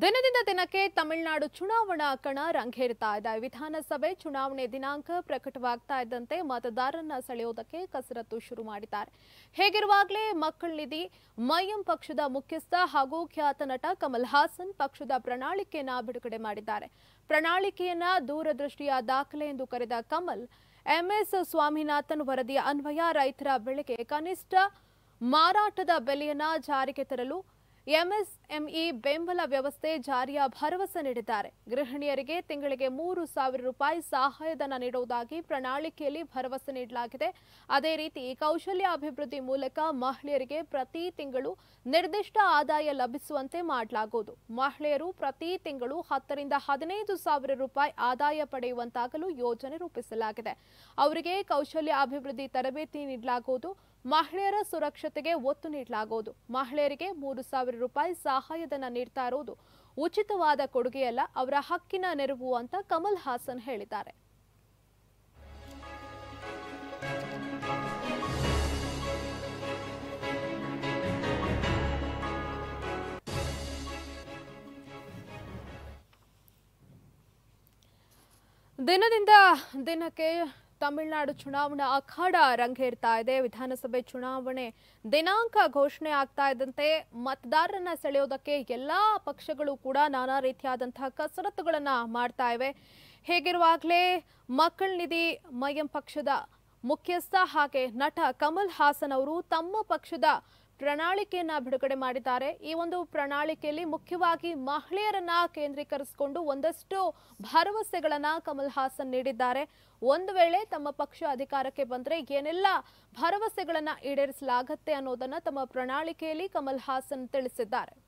ದಿನದಿಂದ ದಿನಕ್ಕೆ ತಮಿಳುನಾಡು ಚುನಾವಣಾ ಕಣ ರಂಗೇರ್ತಾ ಇದೆ ವಿಧಾನಸಭೆ ಚುನಾವಣೆ ದಿನಾಂಕ ಪ್ರಕಟವಾಗ್ತಾ ಇದ್ದಂತೆ ಮತದಾರರನ್ನ ಸೆಳೆಯೋದಕ್ಕೆ ಕಸರತ್ತು ಶುರು ಮಾಡಿದ್ದಾರೆ ಹೇಗಿರುವಾಗಲೇ ನಿಧಿ ಮಯಂ ಪಕ್ಷದ ಮುಖ್ಯಸ್ಥ ಹಾಗೂ ಖ್ಯಾತ ನಟ ಕಮಲ್ ಹಾಸನ್ ಪಕ್ಷದ ಪ್ರಣಾಳಿಕೆಯನ್ನ ಬಿಡುಗಡೆ ಮಾಡಿದ್ದಾರೆ ಪ್ರಣಾಳಿಕೆಯನ್ನ ದೂರದೃಷ್ಟಿಯ ದಾಖಲೆ ಎಂದು ಕರೆದ ಕಮಲ್ ಎಂಎಸ್ ಸ್ವಾಮಿನಾಥನ್ ವರದಿಯ ಅನ್ವಯ ರೈತರ ಬೆಳೆಗೆ ಕನಿಷ್ಠ ಮಾರಾಟದ ಬೆಲೆಯನ್ನ ಜಾರಿಗೆ ತರಲು ಎಂಎಸ್ಎಂಇ ಬೆಂಬಲ ವ್ಯವಸ್ಥೆ ಜಾರಿಯ ಭರವಸೆ ನೀಡಿದ್ದಾರೆ ಗೃಹಿಣಿಯರಿಗೆ ತಿಂಗಳಿಗೆ ಮೂರು ಸಾವಿರ ರೂಪಾಯಿ ಸಹಾಯಧನ ನೀಡುವುದಾಗಿ ಪ್ರಣಾಳಿಕೆಯಲ್ಲಿ ಭರವಸೆ ನೀಡಲಾಗಿದೆ ಅದೇ ರೀತಿ ಕೌಶಲ್ಯ ಅಭಿವೃದ್ಧಿ ಮೂಲಕ ಮಹಿಳೆಯರಿಗೆ ಪ್ರತಿ ತಿಂಗಳು ನಿರ್ದಿಷ್ಟ ಆದಾಯ ಲಭಿಸುವಂತೆ ಮಾಡಲಾಗುವುದು ಮಹಿಳೆಯರು ಪ್ರತಿ ತಿಂಗಳು ಹತ್ತರಿಂದ ಹದಿನೈದು ಸಾವಿರ ರೂಪಾಯಿ ಆದಾಯ ಪಡೆಯುವಂತಾಗಲು ಯೋಜನೆ ರೂಪಿಸಲಾಗಿದೆ ಅವರಿಗೆ ಕೌಶಲ್ಯ ಅಭಿವೃದ್ಧಿ ತರಬೇತಿ ನೀಡಲಾಗುವುದು ಮಹಿಳೆಯರ ಸುರಕ್ಷತೆಗೆ ಒತ್ತು ನೀಡಲಾಗುವುದು ಮಹಿಳೆಯರಿಗೆ ಮೂರು ಸಾವಿರ ರೂಪಾಯಿ ಸಹಾಯಧನ ನೀಡ್ತಾ ಇರುವುದು ಉಚಿತವಾದ ಕೊಡುಗೆಯಲ್ಲ ಅವರ ಹಕ್ಕಿನ ನೆರವು ಅಂತ ಕಮಲ್ ಹಾಸನ್ ಹೇಳಿದ್ದಾರೆ ದಿನದಿಂದ ದಿನಕ್ಕೆ ತಮಿಳುನಾಡು ಚುನಾವಣಾ ಅಖಾಡ ರಂಗೇರ್ತಾ ಇದೆ ವಿಧಾನಸಭೆ ಚುನಾವಣೆ ದಿನಾಂಕ ಘೋಷಣೆ ಆಗ್ತಾ ಇದ್ದಂತೆ ಮತದಾರರನ್ನ ಸೆಳೆಯೋದಕ್ಕೆ ಎಲ್ಲಾ ಪಕ್ಷಗಳು ಕೂಡ ನಾನಾ ರೀತಿಯಾದಂತಹ ಕಸರತ್ತುಗಳನ್ನ ಮಾಡ್ತಾ ಇವೆ ಹೇಗಿರುವಾಗಲೇ ಮಕ್ಕಳ ನಿಧಿ ಮಯಂ ಪಕ್ಷದ ಮುಖ್ಯಸ್ಥ ಹಾಗೆ ನಟ ಕಮಲ್ ಹಾಸನ್ ಅವರು ತಮ್ಮ ಪಕ್ಷದ ಪ್ರಣಾಳಿಕೆಯನ್ನ ಬಿಡುಗಡೆ ಮಾಡಿದ್ದಾರೆ ಈ ಒಂದು ಪ್ರಣಾಳಿಕೆಯಲ್ಲಿ ಮುಖ್ಯವಾಗಿ ಮಹಿಳೆಯರನ್ನ ಕೇಂದ್ರೀಕರಿಸಿಕೊಂಡು ಒಂದಷ್ಟು ಭರವಸೆಗಳನ್ನ ಕಮಲ್ ಹಾಸನ್ ನೀಡಿದ್ದಾರೆ ಒಂದು ವೇಳೆ ತಮ್ಮ ಪಕ್ಷ ಅಧಿಕಾರಕ್ಕೆ ಬಂದರೆ ಏನೆಲ್ಲ ಭರವಸೆಗಳನ್ನ ಈಡೇರಿಸಲಾಗತ್ತೆ ಅನ್ನೋದನ್ನ ತಮ್ಮ ಪ್ರಣಾಳಿಕೆಯಲ್ಲಿ ಕಮಲ್ ಹಾಸನ್ ತಿಳಿಸಿದ್ದಾರೆ